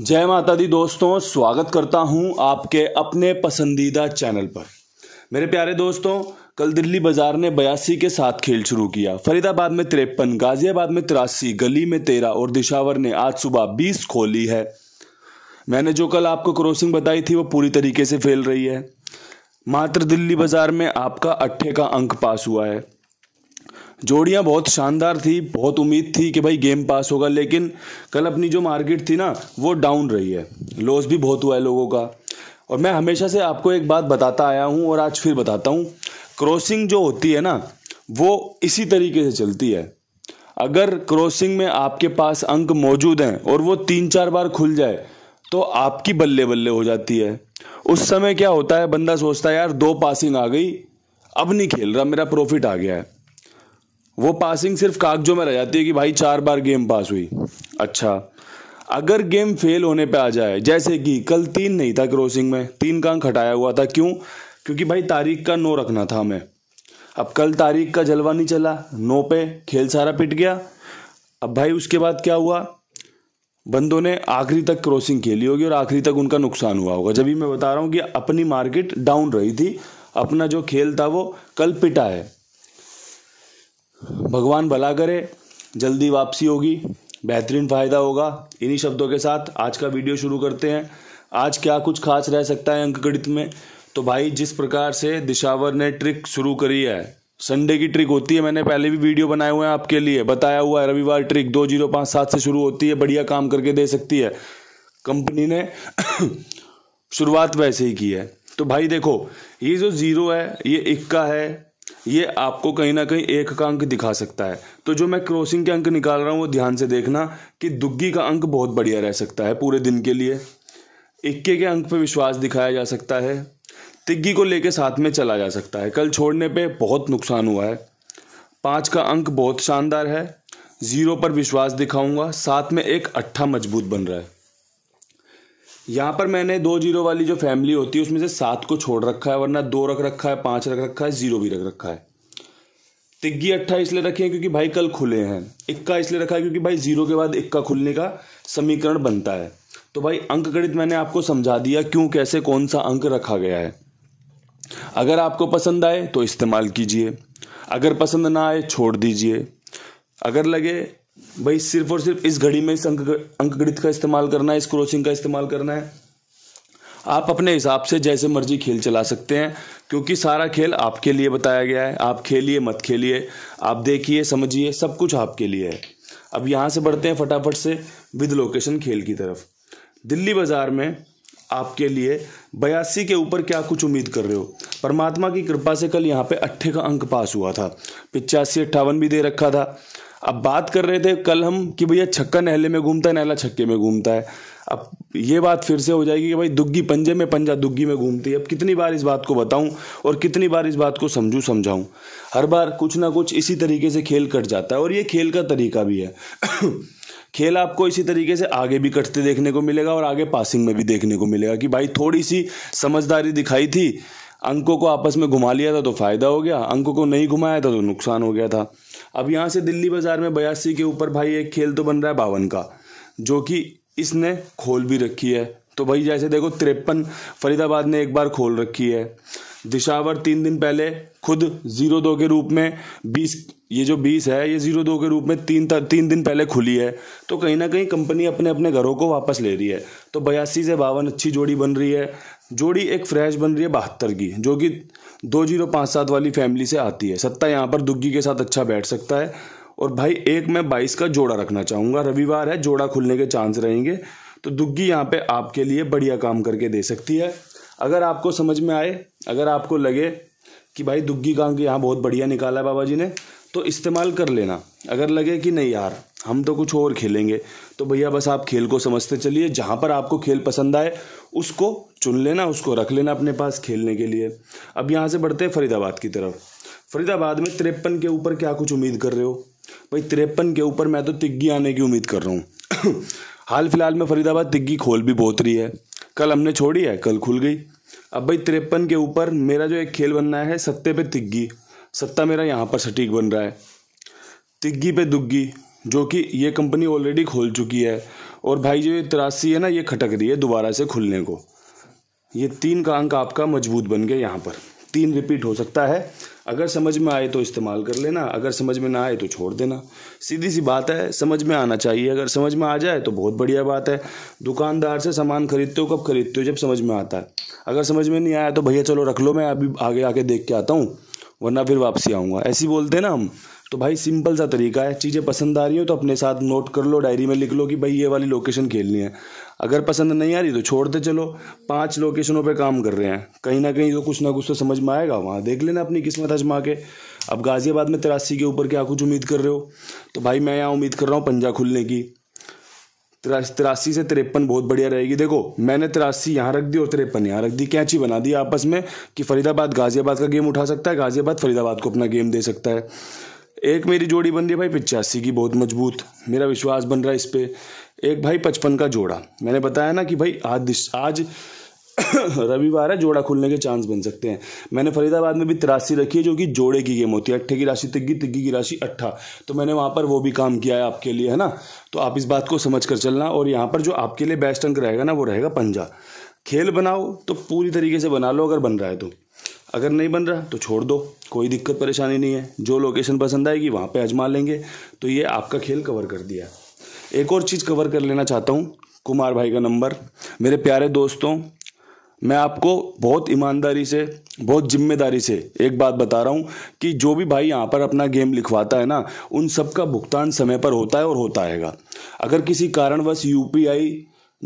जय माता दी दोस्तों स्वागत करता हूं आपके अपने पसंदीदा चैनल पर मेरे प्यारे दोस्तों कल दिल्ली बाजार ने बयासी के साथ खेल शुरू किया फरीदाबाद में तिरपन गाजियाबाद में तिरासी गली में तेरह और दिशावर ने आज सुबह बीस खोली है मैंने जो कल आपको क्रॉसिंग बताई थी वो पूरी तरीके से फैल रही है मात्र दिल्ली बाजार में आपका अट्ठे का अंक पास हुआ है जोड़ियाँ बहुत शानदार थी बहुत उम्मीद थी कि भाई गेम पास होगा लेकिन कल अपनी जो मार्केट थी ना वो डाउन रही है लॉस भी बहुत हुआ है लोगों का और मैं हमेशा से आपको एक बात बताता आया हूँ और आज फिर बताता हूँ क्रॉसिंग जो होती है ना वो इसी तरीके से चलती है अगर क्रॉसिंग में आपके पास अंक मौजूद हैं और वो तीन चार बार खुल जाए तो आपकी बल्ले बल्ले हो जाती है उस समय क्या होता है बंदा सोचता है यार दो पासिंग आ गई अब नहीं खेल रहा मेरा प्रॉफिट आ गया है वो पासिंग सिर्फ कागजों में रह जाती है कि भाई चार बार गेम पास हुई अच्छा अगर गेम फेल होने पे आ जाए जैसे कि कल तीन नहीं था क्रॉसिंग में तीन का अंक हटाया हुआ था क्यों क्योंकि भाई तारीख का नो रखना था हमें अब कल तारीख का जलवा नहीं चला नो पे खेल सारा पिट गया अब भाई उसके बाद क्या हुआ बंदों ने आखिरी तक क्रॉसिंग खेली होगी और आखिरी तक उनका नुकसान हुआ होगा जब भी मैं बता रहा हूँ कि अपनी मार्केट डाउन रही थी अपना जो खेल था वो कल पिटा है भगवान भला करे जल्दी वापसी होगी बेहतरीन फ़ायदा होगा इन्हीं शब्दों के साथ आज का वीडियो शुरू करते हैं आज क्या कुछ खास रह सकता है अंकगणित में तो भाई जिस प्रकार से दिशावर ने ट्रिक शुरू करी है संडे की ट्रिक होती है मैंने पहले भी वीडियो बनाए हुए हैं आपके लिए बताया हुआ है रविवार ट्रिक दो जीरो पाँच सात से शुरू होती है बढ़िया काम करके दे सकती है कंपनी ने शुरुआत वैसे ही की है तो भाई देखो ये जो ज़ीरो है ये इक्का है ये आपको कहीं ना कहीं एक का अंक दिखा सकता है तो जो मैं क्रॉसिंग के अंक निकाल रहा हूँ वो ध्यान से देखना कि दुग्गी का अंक बहुत बढ़िया रह सकता है पूरे दिन के लिए इक्के के अंक पर विश्वास दिखाया जा सकता है तिग्गी को लेके साथ में चला जा सकता है कल छोड़ने पे बहुत नुकसान हुआ है पाँच का अंक बहुत शानदार है ज़ीरो पर विश्वास दिखाऊंगा साथ में एक अट्ठा मजबूत बन रहा है यहाँ पर मैंने दो जीरो वाली जो फैमिली होती है उसमें से सात को छोड़ रखा है वरना दो रख रखा है पांच रख रखा है जीरो भी रख रखा है तिग्गी अट्ठा इसलिए रखे हैं क्योंकि भाई कल खुले हैं इक्का इसलिए रखा है क्योंकि भाई जीरो के बाद इक्का खुलने का समीकरण बनता है तो भाई अंक गणित मैंने आपको समझा दिया क्यों कैसे कौन सा अंक रखा गया है अगर आपको पसंद आए तो इस्तेमाल कीजिए अगर पसंद ना आए छोड़ दीजिए अगर लगे भाई सिर्फ और सिर्फ इस घड़ी में इस अंक अंकगणित का इस्तेमाल करना है इस क्रॉसिंग का इस्तेमाल करना है आप अपने हिसाब से जैसे मर्जी खेल चला सकते हैं क्योंकि सारा खेल आपके लिए बताया गया है आप खेलिए मत खेलिए आप देखिए समझिए सब कुछ आपके लिए है अब यहाँ से बढ़ते हैं फटाफट से विद लोकेशन खेल की तरफ दिल्ली बाज़ार में आपके लिए बयासी के ऊपर क्या कुछ उम्मीद कर रहे हो परमात्मा की कृपा से कल यहाँ पे अट्ठे का अंक पास हुआ था पिचासी अट्ठावन भी दे रखा था अब बात कर रहे थे कल हम कि भैया छक्का नहले में घूमता है नहला छक्के में घूमता है अब ये बात फिर से हो जाएगी कि भाई दुग्गी पंजे में पंजा दुग्गी में घूमती है अब कितनी बार इस बात को बताऊं और कितनी बार इस बात को समझूं समझाऊं हर बार कुछ ना कुछ इसी तरीके से खेल कट जाता है और ये खेल का तरीका भी है खेल आपको इसी तरीके से आगे भी कटते देखने को मिलेगा और आगे पासिंग में भी देखने को मिलेगा कि भाई थोड़ी सी समझदारी दिखाई थी अंकों को आपस में घुमा लिया था तो फ़ायदा हो गया अंकों को नहीं घुमाया था तो नुकसान हो गया था अब यहाँ से दिल्ली बाज़ार में बयासी के ऊपर भाई एक खेल तो बन रहा है बावन का जो कि इसने खोल भी रखी है तो भाई जैसे देखो तिरपन फरीदाबाद ने एक बार खोल रखी है दिशावर तीन दिन पहले खुद जीरो दो के रूप में बीस ये जो बीस है ये जीरो दो के रूप में तीन तीन दिन पहले खुली है तो कहीं ना कहीं कंपनी अपने अपने घरों को वापस ले रही है तो बयासी से बावन अच्छी जोड़ी बन रही है जोड़ी एक फ्रेश बन रही है बहत्तर की जो कि दो जीरो पाँच सात वाली फैमिली से आती है सत्ता यहाँ पर दुग्गी के साथ अच्छा बैठ सकता है और भाई एक मैं बाईस का जोड़ा रखना चाहूँगा रविवार है जोड़ा खुलने के चांस रहेंगे तो दुग्गी यहाँ पे आपके लिए बढ़िया काम करके दे सकती है अगर आपको समझ में आए अगर आपको लगे कि भाई दुग्गी काम के यहाँ बहुत बढ़िया निकाला है बाबा जी ने तो इस्तेमाल कर लेना अगर लगे कि नहीं यार हम तो कुछ और खेलेंगे तो भैया बस आप खेल को समझते चलिए जहाँ पर आपको खेल पसंद आए उसको चुन लेना उसको रख लेना अपने पास खेलने के लिए अब यहाँ से बढ़ते हैं फरीदाबाद की तरफ फरीदाबाद में तिरपन के ऊपर क्या कुछ उम्मीद कर रहे हो भाई तिरपन के ऊपर मैं तो तिग्गी आने की उम्मीद कर रहा हूँ हाल फिलहाल में फरीदाबाद तिग्गी खोल भी बहुत रही है कल हमने छोड़ी है कल खुल गई अब भाई तिरपन के ऊपर मेरा जो एक खेल बनना है सत्ते पे तिग्गी सत्ता मेरा यहाँ पर सटीक बन रहा है तिग्गी पे दुग्गी जो कि ये कंपनी ऑलरेडी खोल चुकी है और भाई जो ये तिरासी है ना ये खटक रही है दोबारा से खुलने को ये तीन का अंक आपका मजबूत बन गया यहाँ पर तीन रिपीट हो सकता है अगर समझ में आए तो इस्तेमाल कर लेना अगर समझ में ना आए तो छोड़ देना सीधी सी बात है समझ में आना चाहिए अगर समझ में आ जाए तो बहुत बढ़िया बात है दुकानदार से सामान खरीदते हो कब खरीदते हो जब समझ में आता है अगर समझ में नहीं आया तो भैया चलो रख लो मैं अभी आगे आके देख के आता हूँ वरना फिर वापसी आऊँगा ऐसी बोलते हैं ना हम तो भाई सिंपल सा तरीका है चीज़ें पसंद आ रही हो तो अपने साथ नोट कर लो डायरी में लिख लो कि भाई ये वाली लोकेशन खेलनी है अगर पसंद नहीं आ रही तो छोड़ते चलो पांच लोकेशनों पे काम कर रहे हैं कहीं ना कहीं तो कुछ ना कुछ तो समझ में आएगा वहाँ देख लेना अपनी किस्मत आजमा के अब गाज़ियाबाद में तिरासी के ऊपर क्या कुछ उम्मीद कर रहे हो तो भाई मैं यहाँ उम्मीद कर रहा हूँ पंजा खुलने की तिरासी से तिरपन बहुत बढ़िया रहेगी देखो मैंने तिरासी यहाँ रख दी और तिरपन यहाँ रख दी कैची बना दी आपस में कि फरीदाबाद गाज़ियाबाद का गेम उठा सकता है गाज़ियाबाद फरीदाबाद को अपना गेम दे सकता है एक मेरी जोड़ी बन रही है भाई पिचासी की बहुत मजबूत मेरा विश्वास बन रहा है इस पर एक भाई पचपन का जोड़ा मैंने बताया ना कि भाई आज आज रविवार है जोड़ा खुलने के चांस बन सकते हैं मैंने फरीदाबाद में भी तिरासी रखी है जो कि जोड़े की गेम होती है अट्ठे की राशि तिग्गी तिग्गी की राशि अट्ठा तो मैंने वहाँ पर वो भी काम किया है आपके लिए है ना तो आप इस बात को समझ कर चलना और यहाँ पर जो आपके लिए बेस्ट अंक रहेगा ना वो रहेगा पंजा खेल बनाओ तो पूरी तरीके से बना लो अगर बन रहा है तो अगर नहीं बन रहा तो छोड़ दो कोई दिक्कत परेशानी नहीं है जो लोकेशन पसंद आएगी वहाँ पे आजमा लेंगे तो ये आपका खेल कवर कर दिया एक और चीज़ कवर कर लेना चाहता हूँ कुमार भाई का नंबर मेरे प्यारे दोस्तों मैं आपको बहुत ईमानदारी से बहुत जिम्मेदारी से एक बात बता रहा हूँ कि जो भी भाई यहाँ पर अपना गेम लिखवाता है ना उन सब का भुगतान समय पर होता है और होता आएगा अगर किसी कारणवश यू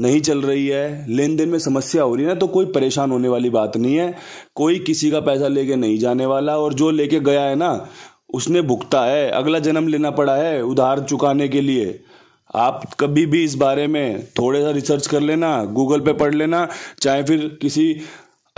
नहीं चल रही है लेन देन में समस्या हो रही है ना तो कोई परेशान होने वाली बात नहीं है कोई किसी का पैसा लेके नहीं जाने वाला और जो लेके गया है ना उसने भुगता है अगला जन्म लेना पड़ा है उधार चुकाने के लिए आप कभी भी इस बारे में थोड़े सा रिसर्च कर लेना गूगल पे पढ़ लेना चाहे फिर किसी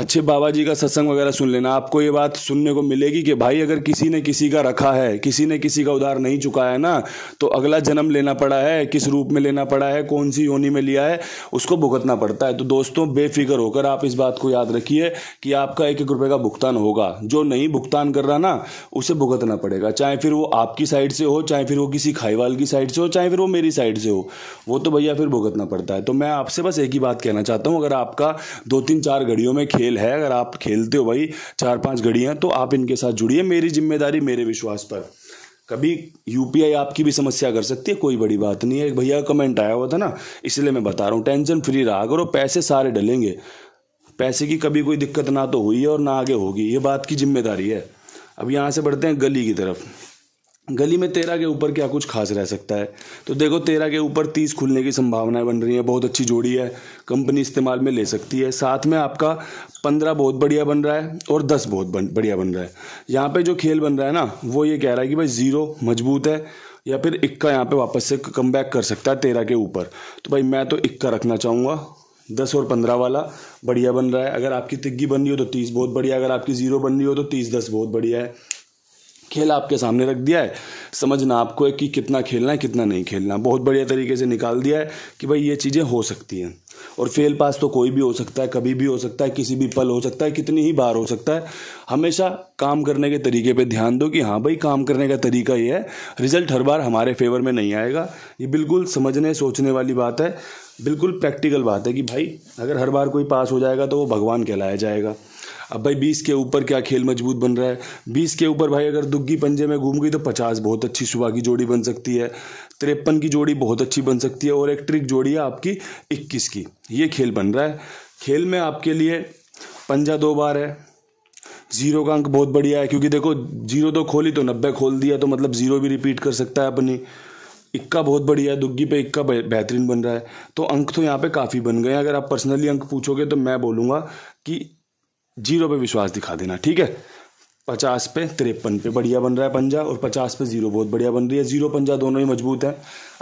अच्छे बाबा जी का सत्संग वगैरह सुन लेना आपको ये बात सुनने को मिलेगी कि भाई अगर किसी ने किसी का रखा है किसी ने किसी का उधार नहीं चुकाया ना तो अगला जन्म लेना पड़ा है किस रूप में लेना पड़ा है कौन सी योनि में लिया है उसको भुगतना पड़ता है तो दोस्तों बेफिक्र होकर आप इस बात को याद रखिए कि आपका एक एक रुपये का भुगतान होगा जो नहीं भुगतान कर रहा ना उसे भुगतना पड़ेगा चाहे फिर वो आपकी साइड से हो चाहे फिर वो किसी खाईवाल की साइड से हो चाहे फिर वो मेरी साइड से हो वो तो भैया फिर भुगतना पड़ता है तो मैं आपसे बस एक ही बात कहना चाहता हूँ अगर आपका दो तीन चार घड़ियों में खेल खेल है अगर आप खेलते हो भाई चार पांच घड़ियां तो आप इनके साथ जुड़िए मेरी जिम्मेदारी मेरे विश्वास पर कभी यूपीआई आपकी भी समस्या कर सकती है कोई बड़ी बात नहीं है एक भैया कमेंट आया हुआ था ना इसलिए मैं बता रहा हूँ टेंशन फ्री रहा करो पैसे सारे डलेंगे पैसे की कभी कोई दिक्कत ना तो हुई है और ना आगे होगी ये बात की जिम्मेदारी है अब यहाँ से बढ़ते हैं गली की तरफ गली में तेरह के ऊपर क्या कुछ खास रह सकता है तो देखो तेरह के ऊपर तीस खुलने की संभावनाएं बन रही हैं बहुत अच्छी जोड़ी है कंपनी इस्तेमाल में ले सकती है साथ में आपका पंद्रह बहुत बढ़िया बन रहा है और दस बहुत बढ़िया बन रहा है यहाँ पे जो खेल बन रहा है ना वो ये कह रहा है कि भाई ज़ीरो मजबूत है या फिर इक्का यहाँ पर वापस से कम बैक कर सकता है तेरह के ऊपर तो भाई मैं तो इक्का रखना चाहूँगा दस और पंद्रह वाला बढ़िया बन रहा है अगर आपकी तिग्गी बन रही हो तो तीस बहुत बढ़िया अगर आपकी ज़ीरो बन रही हो तो तीस दस बहुत बढ़िया है खेल आपके सामने रख दिया है समझना आपको है कि कितना खेलना है कितना नहीं खेलना बहुत बढ़िया तरीके से निकाल दिया है कि भाई ये चीज़ें हो सकती हैं और फेल पास तो कोई भी हो सकता है कभी भी हो सकता है किसी भी पल हो सकता है कितनी ही बार हो सकता है हमेशा काम करने के तरीके पे ध्यान दो कि हाँ भाई काम करने का तरीका ये है रिजल्ट हर बार हमारे फेवर में नहीं आएगा ये बिल्कुल समझने सोचने वाली बात है बिल्कुल प्रैक्टिकल बात है कि भाई अगर हर बार कोई पास हो जाएगा तो वो भगवान कहलाया जाएगा अब भाई बीस के ऊपर क्या खेल मजबूत बन रहा है बीस के ऊपर भाई अगर दुग्गी पंजे में घूम गई तो पचास बहुत अच्छी सुबह की जोड़ी बन सकती है तिरपन की जोड़ी बहुत अच्छी बन सकती है और एक ट्रिक जोड़ी है आपकी इक्कीस की ये खेल बन रहा है खेल में आपके लिए पंजा दो बार है जीरो का अंक बहुत बढ़िया है क्योंकि देखो जीरो तो खोली तो नब्बे खोल दिया तो मतलब जीरो भी रिपीट कर सकता है अपनी इक्का बहुत बढ़िया है दुग्गी पे इक्का बेहतरीन बन रहा है तो अंक तो यहाँ पे काफ़ी बन गए अगर आप पर्सनली अंक पूछोगे तो मैं बोलूँगा कि जीरो पे विश्वास दिखा देना ठीक है पचास पे तिरपन पे बढ़िया बन रहा है पंजा और पचास पे जीरो बहुत बढ़िया बन रही है जीरो पंजा दोनों ही मजबूत हैं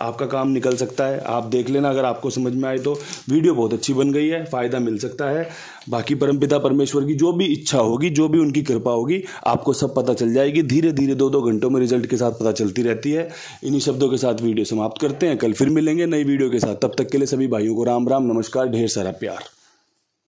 आपका काम निकल सकता है आप देख लेना अगर आपको समझ में आए तो वीडियो बहुत अच्छी बन गई है फ़ायदा मिल सकता है बाकी परमपिता परमेश्वर की जो भी इच्छा होगी जो भी उनकी कृपा होगी आपको सब पता चल जाएगी धीरे धीरे दो दो घंटों में रिजल्ट के साथ पता चलती रहती है इन्हीं शब्दों के साथ वीडियो समाप्त करते हैं कल फिर मिलेंगे नई वीडियो के साथ तब तक के लिए सभी भाइयों को राम राम नमस्कार ढेर सारा प्यार